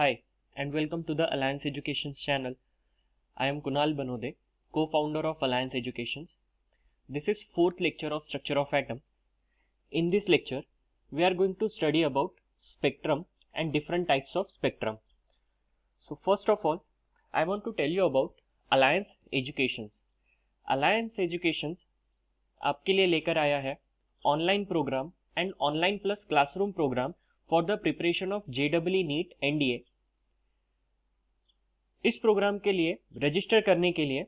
Hi and welcome to the Alliance Education's channel. I am Kunal Banode, co-founder of Alliance Educations. This is fourth lecture of Structure of Atom. In this lecture, we are going to study about spectrum and different types of spectrum. So first of all, I want to tell you about Alliance Educations. Alliance Educations आपके लिए लेकर आया है online program and online plus classroom program for the preparation of इस program के लिए register करने के लिए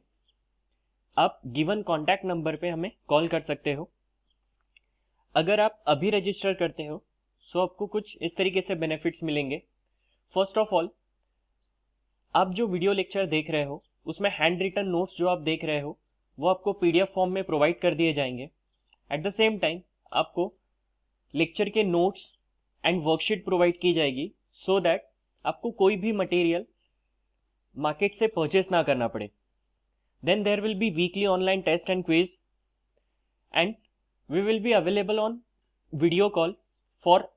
आप गिवन कॉन्टैक्ट नंबर पे हमें कॉल कर सकते हो अगर आप अभी रजिस्टर करते हो सो आपको कुछ इस तरीके से बेनिफिट्स मिलेंगे फर्स्ट ऑफ ऑल आप जो वीडियो लेक्चर देख रहे हो उसमें हैंड रिटन नोट्स जो आप देख रहे हो वो आपको पीडीएफ फॉर्म में प्रोवाइड कर दिए जाएंगे एट द सेम टाइम आपको लेक्चर के नोट्स एंड वर्कशीट प्रोवाइड की जाएगी सो so दैट आपको कोई भी मटेरियल मार्केट से परचेस ना करना पड़े then there will be weekly online test and quiz and we will be available on video call for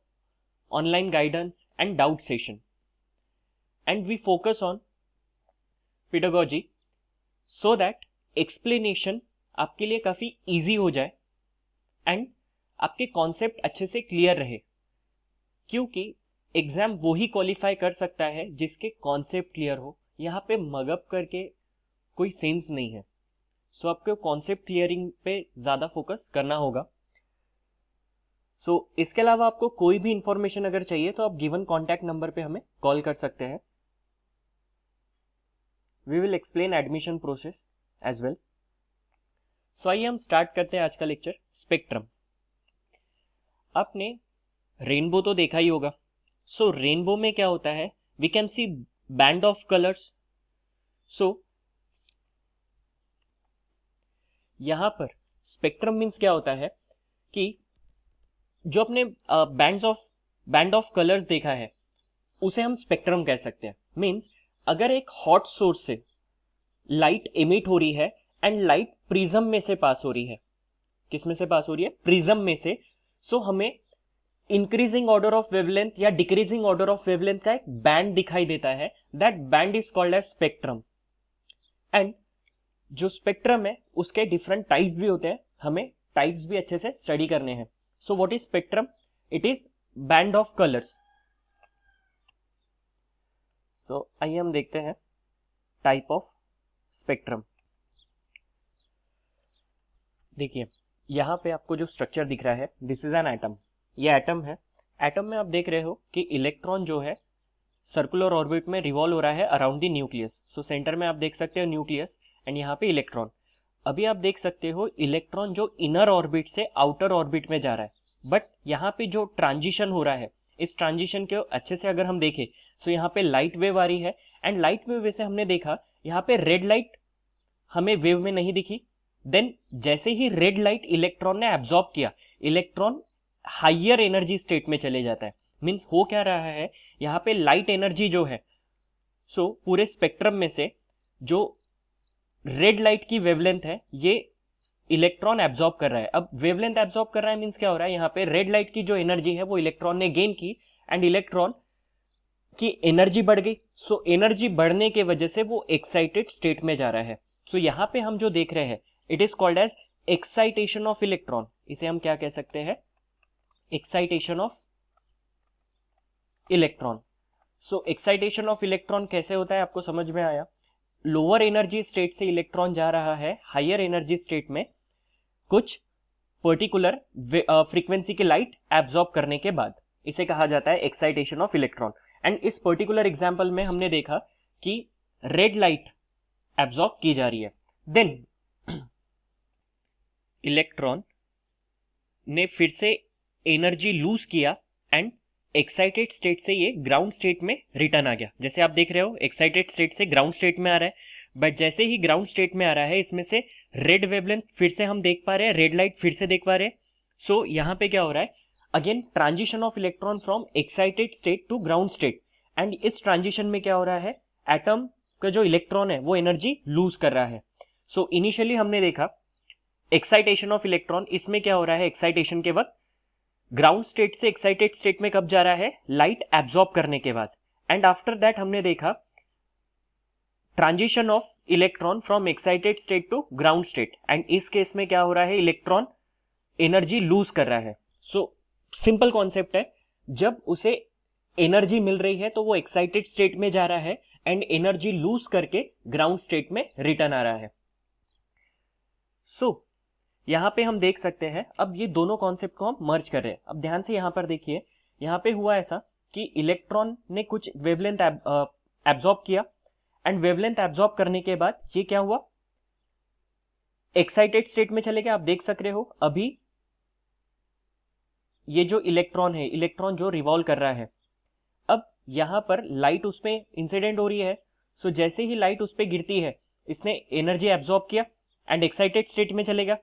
online guidance and doubt session and we focus on pedagogy so that explanation आपके लिए काफ़ी easy हो जाए and आपके concept अच्छे से clear रहे क्योंकि एग्जाम वो ही क्वालिफाई कर सकता है जिसके कॉन्सेप्ट क्लियर हो यहाँ पे मगअप करके कोई सेंस नहीं है सो so, आपको कॉन्सेप्ट क्लियरिंग पे ज़्यादा फोकस करना होगा सो so, इसके अलावा आपको कोई भी इंफॉर्मेशन अगर चाहिए तो आप गिवन कॉन्टैक्ट नंबर पे हमें कॉल कर सकते हैं we will explain admission process as well so आइए हम स्टार्ट करते हैं आज का लेक्चर स्पेक्ट्रम आपने रेनबो तो देखा ही होगा सो so, रेनबो में क्या होता है we can see band of colors so यहां पर स्पेक्ट्रम मीन्स क्या होता है कि जो अपने band of band of colours देखा है उसे हम स्पेक्ट्रम कह सकते हैं मीन्स अगर एक हॉट सोर्स से लाइट इमिट हो रही है एंड लाइट प्रिज्म में से पास हो रही है किसमें से पास हो रही है प्रिज्म में से सो so हमें इंक्रीजिंग ऑर्डर ऑफ वेवलेंथ या डिक्रीजिंग ऑर्डर ऑफ वेवलेंथ का एक बैंड दिखाई देता है that band is called as spectrum and जो स्पेक्ट्रम है उसके डिफरेंट टाइप भी होते हैं हमें टाइप्स भी अच्छे से स्टडी करने हैं so what is spectrum it is band of colours so आइए हम देखते हैं टाइप ऑफ स्पेक्ट्रम देखिए यहां पे आपको जो स्ट्रक्चर दिख रहा है दिस इज एन आइटम ये एटम है एटम में आप देख रहे हो कि इलेक्ट्रॉन जो है सर्कुलर ऑर्बिट में रिवॉल्व हो रहा है around the nucleus so centre में आप देख सकते हो न्यूक्लियस एंड यहाँ पे इलेक्ट्रॉन अभी आप देख सकते हो इलेक्ट्रॉन जो इनर ऑर्बिट से आउटर ऑर्बिट में जा रहा है बट यहाँ पे जो ट्रांजिशन हो रहा है इस ट्रांजिशन के अच्छे से अगर हम देखें सो यहाँ पे लाइट वेव आ रही है एंड लाइट वेव वैसे हमने देखा यहाँ पे रेड लाइट हमें वेव में नहीं दिखी देन जैसे ही रेड लाइट इलेक्ट्रॉन ने एब्जॉर्ब किया इलेक्ट्रॉन हाइयर एनर्जी स्टेट में चले जाता है मीन्स हो क्या रहा है यहाँ पे लाइट एनर्जी जो है सो so, पूरे स्पेक्ट्रम में से जो रेड लाइट की वेवलेंथ है ये इलेक्ट्रॉन एब्जॉर्ब कर रहा है अब वेवलेंथ एब्जॉर्ब कर रहा है मीन्स क्या हो रहा है यहाँ पे रेड लाइट की जो एनर्जी है वो इलेक्ट्रॉन ने गेन की एंड इलेक्ट्रॉन की एनर्जी बढ़ गई सो so, एनर्जी बढ़ने के वजह से वो एक्साइटेड स्टेट में जा रहा है सो so, यहाँ पे हम जो देख रहे हैं it is called as excitation of electron इसे हम क्या कह सकते हैं excitation of electron so excitation of electron कैसे होता है आपको समझ में आया लोअर एनर्जी स्टेट से इलेक्ट्रॉन जा रहा है हायर एनर्जी स्टेट में कुछ पर्टिकुलर फ्रीक्वेंसी की लाइट एब्जॉर्ब करने के बाद इसे कहा जाता है एक्साइटेशन ऑफ इलेक्ट्रॉन एंड इस पर्टिकुलर एग्जाम्पल में हमने देखा कि रेड लाइट एब्जॉर्ब की जा रही है देन इलेक्ट्रॉन ने फिर से एनर्जी लूज किया एंड एक्साइटेड स्टेट से ये ग्राउंड स्टेट में रिटर्न आ गया जैसे आप देख रहे हो एक्साइटेड स्टेट से ग्राउंड स्टेट में आ रहा है बट जैसे ही ग्राउंड स्टेट में आ रहा है इसमें से रेड वेवलेंथ फिर से हम देख पा रहे हैं रेड लाइट फिर से देख पा रहे हैं सो so, यहाँ पे क्या हो रहा है again transition of electron from excited state to ground state and इस ट्रांजिशन में क्या हो रहा है एटम का जो इलेक्ट्रॉन है वो एनर्जी लूज कर रहा है सो so, इनिशियली हमने देखा एक्साइटेशन ऑफ इलेक्ट्रॉन इसमें क्या हो रहा है एक्साइटेशन के वक्त ग्राउंड स्टेट से एक्साइटेड स्टेट में कब जा रहा है लाइट एब्जॉर्ब करने के बाद एंड आफ्टर दैट हमने देखा transition of electron from excited state to ground state and इस केस में क्या हो रहा है इलेक्ट्रॉन एनर्जी लूज कर रहा है सो सिंपल कॉन्सेप्ट है जब उसे एनर्जी मिल रही है तो वो एक्साइटेड स्टेट में जा रहा है एंड एनर्जी लूज करके ग्राउंड स्टेट में रिटर्न आ रहा है सो so, यहाँ पे हम देख सकते हैं अब ये दोनों कॉन्सेप्ट को हम मर्ज कर रहे हैं अब ध्यान से यहाँ पर देखिए यहाँ पे हुआ ऐसा कि इलेक्ट्रॉन ने कुछ वेवलेंथ एब्जॉर्ब किया एंड वेवलेंथ एब्जॉर्ब करने के बाद ये क्या हुआ एक्साइटेड स्टेट में चले गए आप देख सक रहे हो अभी ये जो इलेक्ट्रॉन है इलेक्ट्रॉन जो रिवॉल्व कर रहा है अब यहां पर लाइट उसमें इंसिडेंट हो रही है सो जैसे ही लाइट उस पर गिरती है इसने एनर्जी एब्जॉर्ब किया एंड एक्साइटेड स्टेट में चलेगा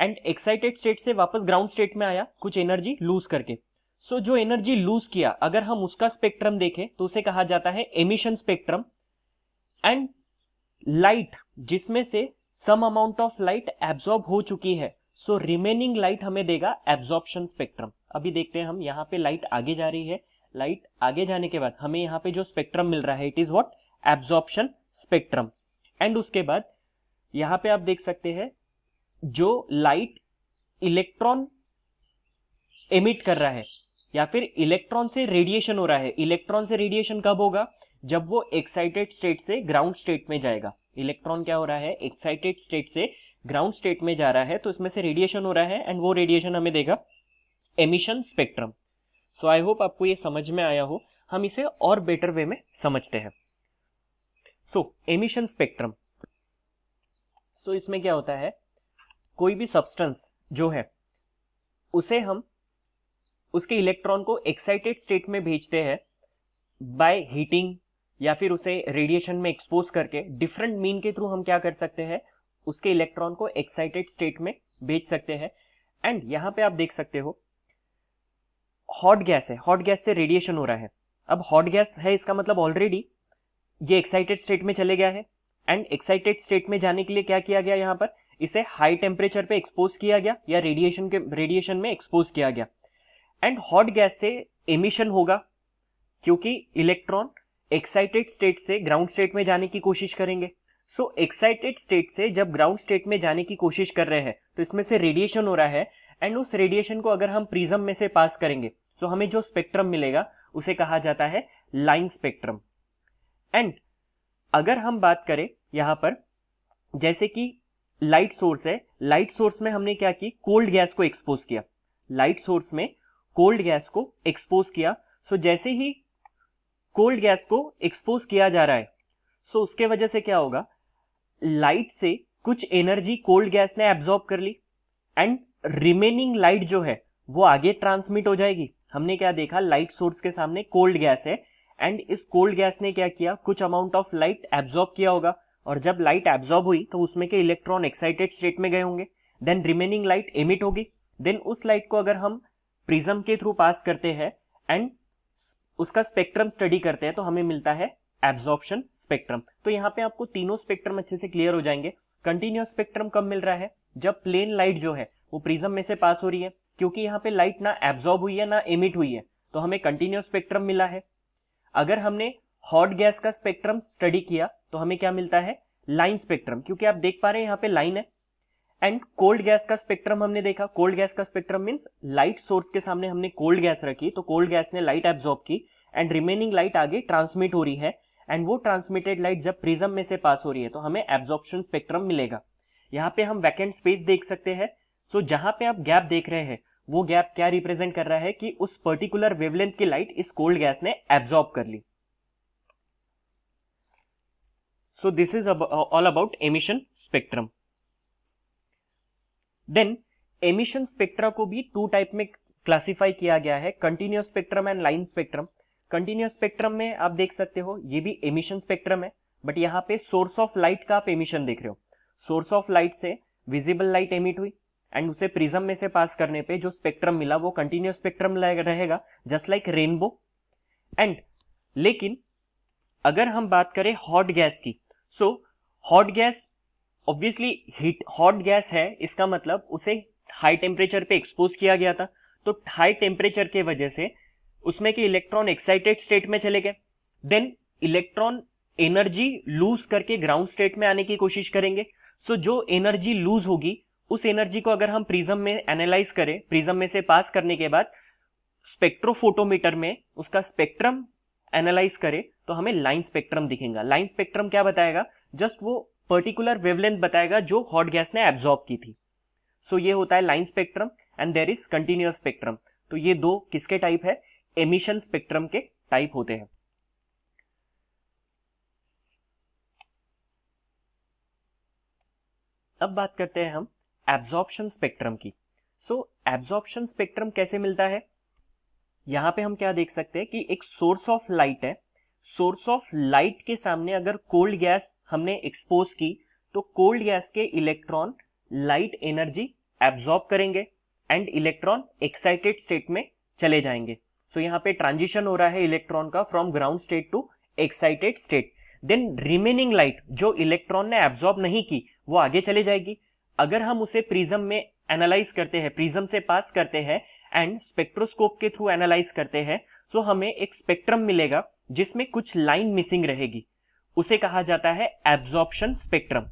एंड एक्साइटेड स्टेट से वापस ग्राउंड स्टेट में आया कुछ एनर्जी लूज करके सो so, जो एनर्जी लूज किया अगर हम उसका स्पेक्ट्रम देखें तो उसे कहा जाता है एमिशन स्पेक्ट्रम एंड लाइट जिसमें से some amount of light absorb हो चुकी है सो रिमेनिंग लाइट हमें देगा एब्जॉर्प्शन स्पेक्ट्रम अभी देखते हैं हम यहाँ पे लाइट आगे जा रही है लाइट आगे जाने के बाद हमें यहाँ पे जो स्पेक्ट्रम मिल रहा है it is what absorption spectrum and उसके बाद यहाँ पे आप देख सकते हैं जो लाइट इलेक्ट्रॉन एमिट कर रहा है या फिर इलेक्ट्रॉन से रेडिएशन हो रहा है इलेक्ट्रॉन से रेडिएशन कब होगा जब वो एक्साइटेड स्टेट से ग्राउंड स्टेट में जाएगा इलेक्ट्रॉन क्या हो रहा है एक्साइटेड स्टेट से ग्राउंड स्टेट में जा रहा है तो इसमें से रेडिएशन हो रहा है एंड वो रेडिएशन हमें देगा emission spectrum so I hope आपको ये समझ में आया हो हम इसे और बेटर वे में समझते हैं सो एमिशन स्पेक्ट्रम सो इसमें क्या होता है कोई भी सब्सटेंस जो है उसे हम उसके इलेक्ट्रॉन को एक्साइटेड स्टेट में भेजते हैं बाय हीटिंग या फिर उसे रेडिएशन में एक्सपोज करके डिफरेंट मीन के थ्रू हम क्या कर सकते हैं उसके इलेक्ट्रॉन को एक्साइटेड स्टेट में भेज सकते हैं एंड यहां पे आप देख सकते हो हॉट गैस है हॉट गैस से रेडिएशन हो रहा है अब हॉट गैस है इसका मतलब ऑलरेडी ये एक्साइटेड स्टेट में चले गया है एंड एक्साइटेड स्टेट में जाने के लिए क्या किया गया यहां पर इसे हाई टेम्परेचर पे एक्सपोज किया गया या रेडिएशन के रेडिएशन में एक्सपोज किया गया एंड हॉट गैस से एमिशन होगा क्योंकि इलेक्ट्रॉन एक्साइटेड स्टेट से ग्राउंड स्टेट में जाने की कोशिश करेंगे सो एक्साइटेड स्टेट से जब ग्राउंड स्टेट में जाने की कोशिश कर रहे हैं तो इसमें से रेडिएशन हो रहा है एंड उस रेडिएशन को अगर हम प्रिज्म में से पास करेंगे तो हमें जो स्पेक्ट्रम मिलेगा उसे कहा जाता है लाइन स्पेक्ट्रम एंड अगर हम बात करें यहां पर जैसे कि लाइट सोर्स है लाइट सोर्स में हमने क्या की कोल्ड गैस को एक्सपोज किया लाइट सोर्स में कोल्ड गैस को एक्सपोज किया सो so, जैसे ही कोल्ड गैस को एक्सपोज किया जा रहा है सो so, उसके वजह से क्या होगा लाइट से कुछ एनर्जी कोल्ड गैस ने एब्जॉर्ब कर ली एंड रिमेनिंग लाइट जो है वो आगे ट्रांसमिट हो जाएगी हमने क्या देखा लाइट सोर्स के सामने कोल्ड गैस है एंड इस कोल्ड गैस ने क्या किया कुछ अमाउंट ऑफ लाइट एब्जॉर्ब किया होगा और जब लाइट एब्जॉर्ब हुई तो उसमें के इलेक्ट्रॉन एक्साइटेड स्टेट में गए होंगे देन रिमेनिंग लाइट एमिट होगी देन उस लाइट को अगर हम प्रिज्म के थ्रू पास करते हैं एंड उसका स्पेक्ट्रम स्टडी करते हैं तो हमें मिलता है एब्जॉर्प्शन स्पेक्ट्रम तो यहाँ पे आपको तीनों स्पेक्ट्रम अच्छे से क्लियर हो जाएंगे कंटिन्यूस स्पेक्ट्रम कब मिल रहा है जब प्लेन लाइट जो है वो प्रिज्म में से पास हो रही है क्योंकि यहाँ पे लाइट ना एब्जॉर्ब हुई है ना एमिट हुई है तो हमें कंटिन्यूस स्पेक्ट्रम मिला है अगर हमने हॉट गैस का स्पेक्ट्रम स्टडी किया तो हमें क्या मिलता है लाइन स्पेक्ट्रम क्योंकि आप देख पा रहे हैं यहाँ पे लाइन है एंड कोल्ड गैस का स्पेक्ट्रम हमने देखा कोल्ड गैस का स्पेक्ट्रम मीन्स लाइट सोर्स के सामने हमने कोल्ड गैस रखी तो कोल्ड गैस ने लाइट एब्जॉर्ब की एंड रिमेनिंग लाइट आगे ट्रांसमिट हो रही है एंड वो ट्रांसमिटेड लाइट जब प्रिज्म में से पास हो रही है तो हमें एब्जॉर्प्शन स्पेक्ट्रम मिलेगा यहाँ पे हम वैकेंट स्पेस देख सकते हैं सो so, जहां पे आप गैप देख रहे हैं वो गैप क्या रिप्रेजेंट कर रहा है कि उस पर्टिकुलर वेवलेंथ की लाइट इस कोल्ड गैस ने एब्जॉर्ब कर ली So this is ab uh, all about emission spectrum. then emission spectra को भी टू टाइप में क्लासिफाई किया गया है continuous spectrum and line spectrum continuous spectrum में आप देख सकते हो ye भी एमिशन स्पेक्ट्रम है but yahan pe source of light का आप एमिशन देख रहे हो सोर्स ऑफ लाइट से विजिबल लाइट एमिट हुई एंड उसे प्रिज्म में से पास करने पे जो स्पेक्ट्रम मिला वो कंटिन्यूस स्पेक्ट्रम रहेगा जस्ट लाइक रेनबो एंड लेकिन अगर हम बात करें हॉट गैस की so hot gas obviously heat hot gas है इसका मतलब उसे हाई टेम्परेचर पे एक्सपोज किया गया था तो हाई टेम्परेचर के वजह से उसमें के इलेक्ट्रॉन एक्साइटेड स्टेट में चले गए देन इलेक्ट्रॉन एनर्जी लूज करके ग्राउंड स्टेट में आने की कोशिश करेंगे सो so, जो एनर्जी लूज होगी उस एनर्जी को अगर हम प्रिज्म में एनालाइज करें प्रिज्म में से पास करने के बाद स्पेक्ट्रोफोटोमीटर में उसका स्पेक्ट्रम एनालाइज करें तो हमें लाइन स्पेक्ट्रम दिखेगा लाइन स्पेक्ट्रम क्या बताएगा जस्ट वो पर्टिकुलर वेवलेंथ बताएगा जो हॉट गैस ने एब्जॉर्ब की थी सो so, ये होता है line spectrum and there is continuous spectrum तो ये दो किसके टाइप है एमिशन स्पेक्ट्रम के टाइप होते हैं अब बात करते हैं हम एब्जॉर्प्शन स्पेक्ट्रम की सो एब्जॉर्प्शन स्पेक्ट्रम कैसे मिलता है यहाँ पे हम क्या देख सकते हैं कि एक सोर्स ऑफ लाइट है सोर्स ऑफ लाइट के सामने अगर कोल्ड गैस हमने एक्सपोज की तो कोल्ड गैस के इलेक्ट्रॉन लाइट एनर्जी एब्जॉर्ब करेंगे एंड इलेक्ट्रॉन एक्साइटेड स्टेट में चले जाएंगे सो so, यहाँ पे ट्रांजिशन हो रहा है इलेक्ट्रॉन का from ground state to excited state then remaining light जो इलेक्ट्रॉन ने एब्जॉर्ब नहीं की वो आगे चले जाएगी अगर हम उसे प्रिज्म में एनालाइज करते हैं प्रिज्म से पास करते हैं एंड स्पेक्ट्रोस्कोप के थ्रू एनालाइज करते हैं सो हमें एक स्पेक्ट्रम मिलेगा जिसमें कुछ लाइन मिसिंग रहेगी उसे कहा जाता है एब्जॉर्प्शन स्पेक्ट्रम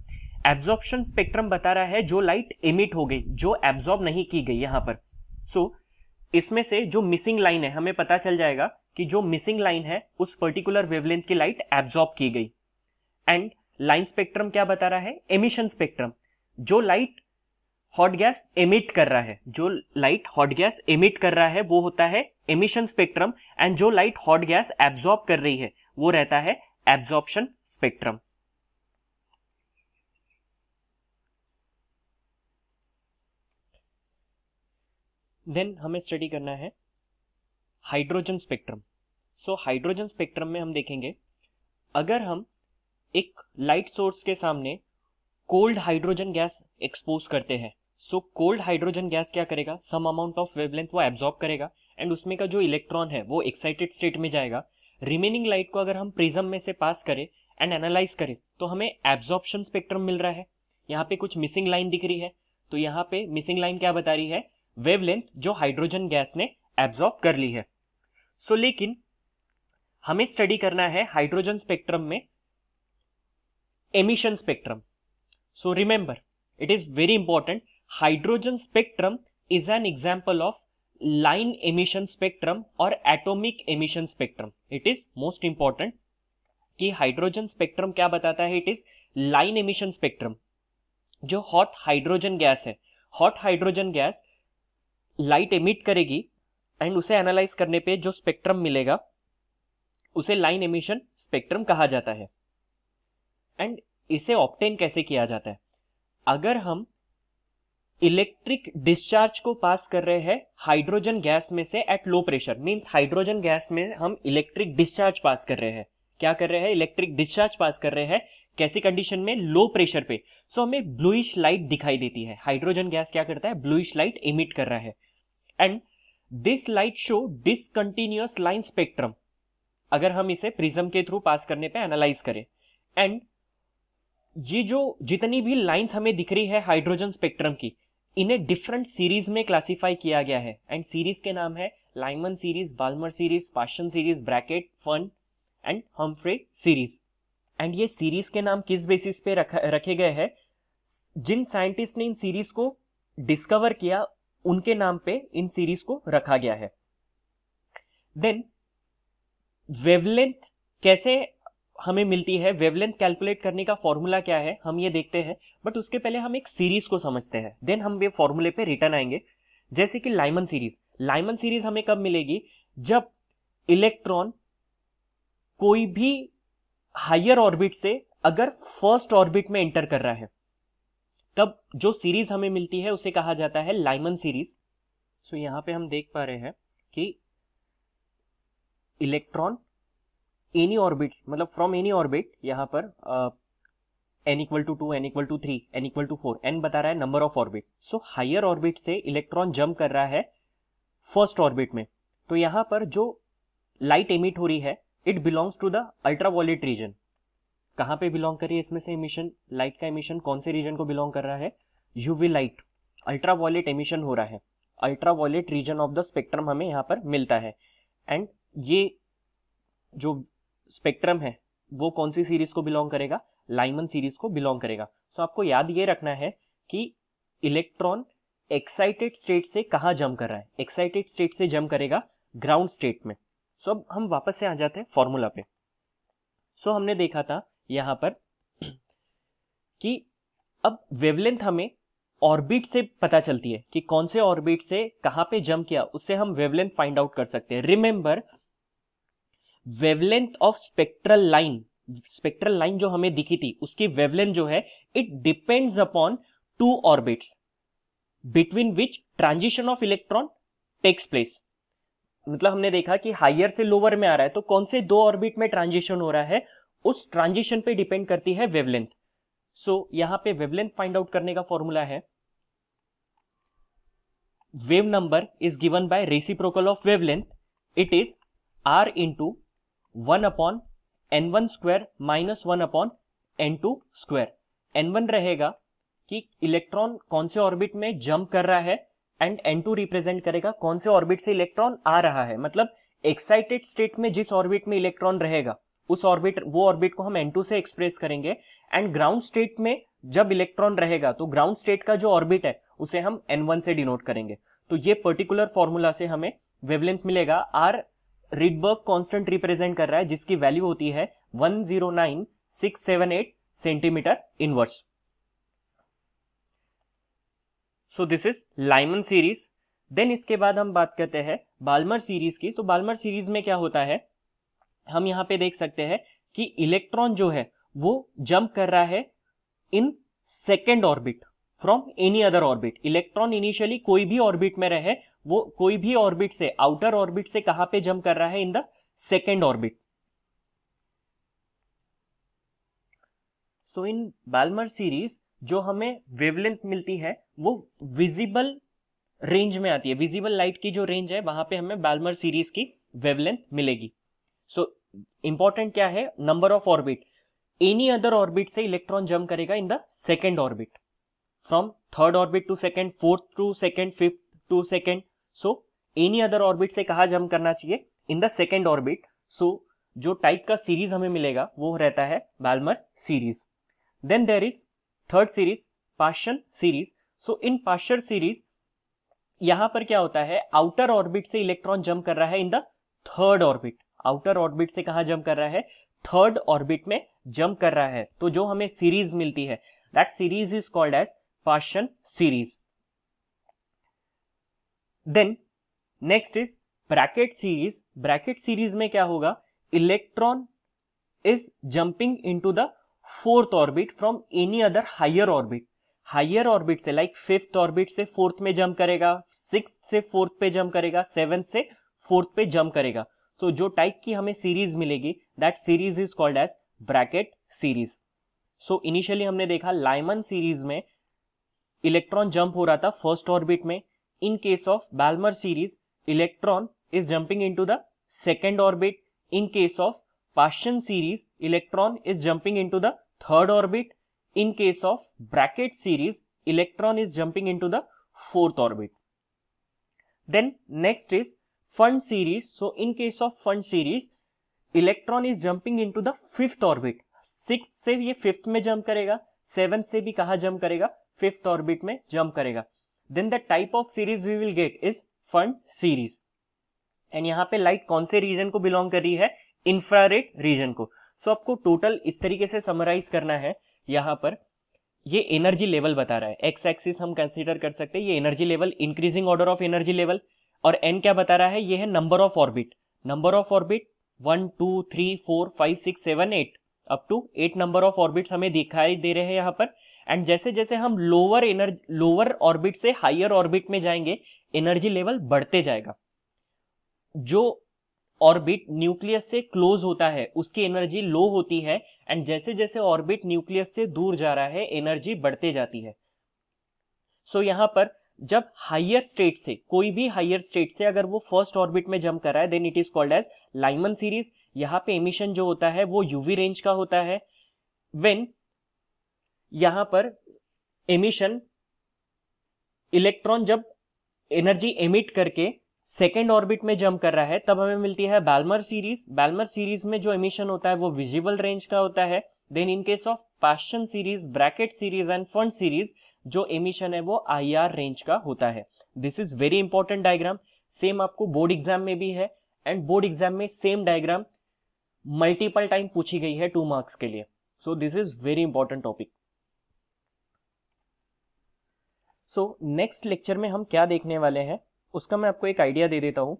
एब्जॉर्प्शन स्पेक्ट्रम बता रहा है जो लाइट एमिट हो गई जो एब्जॉर्ब नहीं की गई यहाँ पर सो so, इसमें से जो मिसिंग लाइन है हमें पता चल जाएगा कि जो मिसिंग लाइन है उस पर्टिकुलर वेवलेंथ की लाइट एब्जॉर्ब की गई एंड लाइन स्पेक्ट्रम क्या बता रहा है एमिशन स्पेक्ट्रम जो लाइट हॉट गैस एमिट कर रहा है जो लाइट हॉट गैस एमिट कर रहा है वो होता है एमिशन स्पेक्ट्रम एंड जो लाइट हॉट गैस एब्जॉर्ब कर रही है वो रहता है एब्जॉर्प्शन स्पेक्ट्रम देन हमें स्टडी करना है hydrogen spectrum so hydrogen spectrum में हम देखेंगे अगर हम एक लाइट सोर्स के सामने कोल्ड हाइड्रोजन गैस एक्सपोज करते हैं सो कोल्ड हाइड्रोजन गैस क्या करेगा सम अमाउंट ऑफ वेवलेंथ वो एब्जॉर्ब करेगा एंड उसमें का जो इलेक्ट्रॉन है वो एक्साइटेड स्टेट में जाएगा रिमेनिंग लाइट को अगर हम प्रिज्म में से पास करें एंड एनालाइज करें तो हमें एब्जॉर्प्शन स्पेक्ट्रम मिल रहा है यहाँ पे कुछ मिसिंग लाइन दिख रही है तो यहाँ पे मिसिंग लाइन क्या बता रही है वेवलेंथ जो हाइड्रोजन गैस ने एब्जॉर्ब कर ली है सो so, लेकिन हमें स्टडी करना है हाइड्रोजन स्पेक्ट्रम में emission spectrum so remember it is very important hydrogen spectrum is an example of line emission spectrum और atomic emission spectrum it is most important कि हाइड्रोजन स्पेक्ट्रम क्या बताता है it is line emission spectrum जो hot hydrogen gas है hot hydrogen gas light emit करेगी and उसे analyse करने पे जो स्पेक्ट्रम मिलेगा उसे लाइन एमिशन स्पेक्ट्रम कहा जाता है एंड इसे ऑप्टेन कैसे किया जाता है अगर हम इलेक्ट्रिक डिस्चार्ज को पास कर रहे हैं हाइड्रोजन गैस में से at low pressure means hydrogen gas में हम इलेक्ट्रिक डिस्चार्ज पास कर रहे हैं क्या कर रहे हैं इलेक्ट्रिक डिस्चार्ज पास कर रहे हैं कैसी कंडीशन में लो प्रेशर पे सो हमें ब्लूइश लाइट दिखाई देती है हाइड्रोजन गैस क्या करता है ब्लूइश लाइट इमिट कर रहा है and this light show discontinuous line spectrum अगर हम इसे प्रिज्म के थ्रू पास करने पे एनालाइज करें एंड ये जो जितनी भी लाइंस हमें दिख रही है हाइड्रोजन स्पेक्ट्रम की इन्हें डिफरेंट सीरीज में क्लासिफाई किया गया है एंड सीरीज के नाम है Lyman series Balmer series Paschen series Brackett Pfund and Humphreys series and ये सीरीज के नाम किस बेसिस पे रख, रखे गए हैं जिन साइंटिस्ट ने इन सीरीज को डिस्कवर किया उनके नाम पे इन सीरीज को रखा गया है देन वेवलेंथ कैसे हमें मिलती है वेवलेंथ कैलकुलेट करने का फॉर्मूला क्या है हम ये देखते हैं बट उसके पहले हम एक सीरीज को समझते हैं देन हम वे फॉर्मूले पे रिटर्न आएंगे जैसे कि लाइमन सीरीज लाइमन सीरीज हमें कब मिलेगी जब इलेक्ट्रॉन कोई भी हायर ऑर्बिट से अगर फर्स्ट ऑर्बिट में एंटर कर रहा है तब जो सीरीज हमें मिलती है उसे कहा जाता है लाइमन सीरीज सो यहां पे हम देख पा रहे हैं कि इलेक्ट्रॉन एनी ऑर्बिट मतलब फ्रॉम एनी ऑर्बिट यहाँ पर n equal to two n equal to three n equal to four n बता रहा है number of orbit so higher orbit से इलेक्ट्रॉन जम्प कर रहा है फर्स्ट ऑर्बिट में तो यहाँ पर जो लाइट एमिट हो रही है it belongs to the ultraviolet region कहाँ पे बिलोंग करिए इसमें से इमिशन लाइट का इमिशन कौन से रीजन को बिलोंग कर रहा है यूवी लाइट अल्ट्रावॉलेट एमिशन हो रहा है ultraviolet region of the spectrum हमें यहाँ पर मिलता है एंड ये जो स्पेक्ट्रम है वो कौन सी सीरीज को बिलोंग करेगा लाइमन सीरीज को बिलोंग करेगा सो so, आपको याद ये रखना है कि इलेक्ट्रॉन एक्साइटेड स्टेट से कहा जम कर रहा है एक्साइटेड स्टेट से जम करेगा ग्राउंड स्टेट में सो so, अब हम वापस से आ जाते हैं फॉर्मूला पे सो so, हमने देखा था यहां पर कि अब वेवलेंथ हमें ऑर्बिट से पता चलती है कि कौन से ऑर्बिट से कहां पे जम किया उससे हम वेवलेंथ फाइंड आउट कर सकते हैं remember wavelength of spectral line spectral line जो हमें दिखी थी उसकी वेवलेंथ जो है it depends upon two orbits between which transition of electron takes place मतलब हमने देखा कि हायर से लोअर में आ रहा है तो कौन से दो ऑर्बिट में ट्रांजिशन हो रहा है उस ट्रांजिशन पे डिपेंड करती है वेवलेंथ सो so, यहां पे वेवलेंथ फाइंड आउट करने का फॉर्मूला है wave number is given by reciprocal of wavelength it is R into one upon n one square minus one upon n two square n one रहेगा कि electron कौन से orbit में jump कर रहा है एंड एन टू रिप्रेजेंट करेगा कौन से ऑर्बिट से इलेक्ट्रॉन आ रहा है मतलब एक्साइटेड स्टेट में जिस ऑर्बिट में इलेक्ट्रॉन रहेगा उस ऑर्बिट वो ऑर्बिट को हम एन टू से एक्सप्रेस करेंगे एंड ग्राउंड स्टेट में जब इलेक्ट्रॉन रहेगा तो ग्राउंड स्टेट का जो ऑर्बिट है उसे हम एन वन से डिनोट करेंगे तो ये पर्टिकुलर फॉर्मूला से हमें वेवलेंथ मिलेगा आर रिडबर्ग कांस्टेंट रिप्रेजेंट कर रहा है जिसकी वैल्यू होती है 109678 centimetre inverse so this is Lyman series then इसके बाद हम बात करते हैं बाल्मर सीरीज की तो बाल्मर सीरीज में क्या होता है हम यहाँ पे देख सकते हैं कि इलेक्ट्रॉन जो है वो जंप कर रहा है in second orbit from any other orbit electron initially कोई भी ऑर्बिट में रहे वो कोई भी ऑर्बिट से आउटर ऑर्बिट से कहां पे जंप कर रहा है in the second orbit so in Balmer series जो हमें वेवलेंथ मिलती है वो विजिबल रेंज में आती है विजिबल लाइट की जो रेंज है वहां पे हमें बैलमर सीरीज की वेवलेंथ मिलेगी सो so, इंपॉर्टेंट क्या है number of orbit any other orbit से इलेक्ट्रॉन जंप करेगा in the second orbit from third orbit to second fourth to second fifth to second so any other orbit से कहा jump करना चाहिए in the second orbit so जो type का series हमें मिलेगा वो रहता है Balmer series then there is third series Paschen series so in Paschen series यहां पर क्या होता है आउटर ऑर्बिट से इलेक्ट्रॉन जम कर रहा है in the third orbit outer orbit से कहा जम कर रहा है थर्ड ऑर्बिट में जम कर रहा है तो जो हमें सीरीज मिलती है that series is called as Paschen series then next is Brackett series Brackett series में क्या होगा electron is jumping into the fourth orbit from any other higher orbit higher orbit से लाइक फिफ्थ ऑर्बिट से fourth में jump करेगा six से fourth पे jump करेगा सेवन से फोर्थ पे जंप करेगा सो so, जो टाइप की हमें सीरीज मिलेगी that series is called as Brackett series so initially हमने देखा लाइमन सीरीज में इलेक्ट्रॉन जंप हो रहा था फर्स्ट ऑर्बिट में In case of Balmer series, electron is jumping into the second orbit. In case of Paschen series, electron is jumping into the third orbit. In case of bracket series, electron is jumping into the fourth orbit. Then next is fund series. So in case of fund series, electron is jumping into the fifth orbit six से ये fifth में jump करेगा seven से भी कहा jump करेगा fifth orbit में jump करेगा then the type of series we will get is fund series and यहाँ पे लाइट कौन से रीजन को बिलोंग कर रही है इंफ्रारेड रीजन को सो so, आपको टोटल इस तरीके से समराइज करना है यहाँ पर ये एनर्जी लेवल बता रहा है एक्स एक्सिस हम कंसीडर कर सकते हैं ये energy level increasing order of energy level और एन क्या बता रहा है ये है number of orbit number of orbit one two three four five six seven eight up to eight number of orbit हमें दिखाई दे रहे हैं यहाँ पर एंड जैसे जैसे हम लोअर एनर्जी लोअर ऑर्बिट से हायर ऑर्बिट में जाएंगे एनर्जी लेवल बढ़ते जाएगा जो ऑर्बिट न्यूक्लियस से क्लोज होता है उसकी एनर्जी लो होती है एंड जैसे जैसे ऑर्बिट न्यूक्लियस से दूर जा रहा है एनर्जी बढ़ते जाती है सो so, यहां पर जब हाइयर स्टेट से कोई भी हाइयर स्टेट से अगर वो फर्स्ट ऑर्बिट में जम कर रहा है then it is called as Lyman series यहाँ पे एमिशन जो होता है वो यूवी रेंज का होता है वेन यहां पर एमिशन इलेक्ट्रॉन जब एनर्जी एमिट करके सेकेंड ऑर्बिट में जम्प कर रहा है तब हमें मिलती है बैलमर सीरीज बैलमर सीरीज में जो एमिशन होता है वो विजिबल रेंज का होता है then in case of Paschen series Brackett series and Pfund series जो एमिशन है वो आई रेंज का होता है this is very important diagram same आपको बोर्ड एग्जाम में भी है एंड बोर्ड एग्जाम में सेम डायग्राम मल्टीपल टाइम पूछी गई है टू मार्क्स के लिए so this is very important topic so next lecture में हम क्या देखने वाले हैं उसका मैं आपको एक आइडिया दे देता हूँ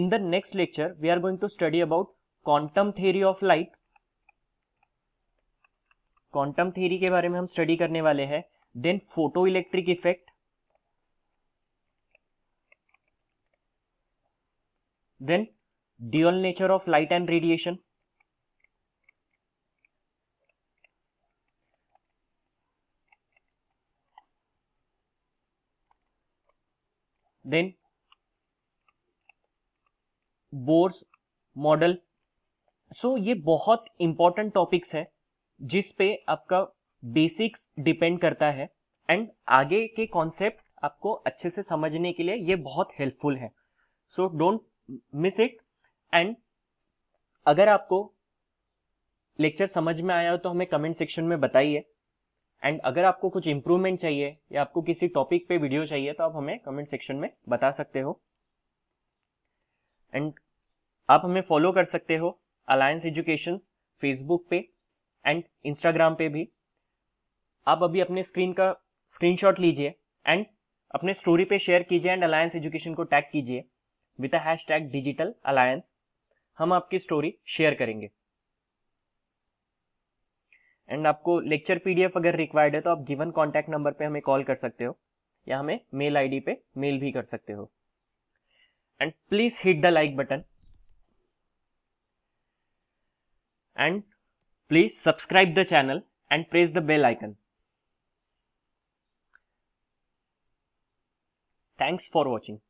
in the next lecture we are going to study about quantum theory of light quantum theory के बारे में हम स्टडी करने वाले हैं then photo electric effect then dual nature of light and radiation then Bohr's model so ये बहुत important topics है जिस पे आपका बेसिक्स डिपेंड करता है एंड आगे के कॉन्सेप्ट आपको अच्छे से समझने के लिए ये बहुत हेल्पफुल है so don't miss it and अगर आपको लेक्चर समझ में आया हो तो हमें कमेंट सेक्शन में बताइए एंड अगर आपको कुछ इम्प्रूवमेंट चाहिए या आपको किसी टॉपिक पे वीडियो चाहिए तो आप हमें कमेंट सेक्शन में बता सकते हो एंड आप हमें फॉलो कर सकते हो अलायंस एजुकेशन फेसबुक पे एंड इंस्टाग्राम पे भी आप अभी अपने स्क्रीन का स्क्रीनशॉट लीजिए एंड अपने स्टोरी पे शेयर कीजिए एंड अलायंस एजुकेशन को टैग कीजिए with hash tag digital alliance हम आपकी स्टोरी शेयर करेंगे एंड आपको लेक्चर पीडीएफ अगर रिक्वायर्ड है तो आप गिवन कॉन्टैक्ट नंबर पे हमें कॉल कर सकते हो या हमें मेल आईडी पे मेल भी कर सकते हो and please hit the like button and please subscribe the channel and press the bell icon thanks for watching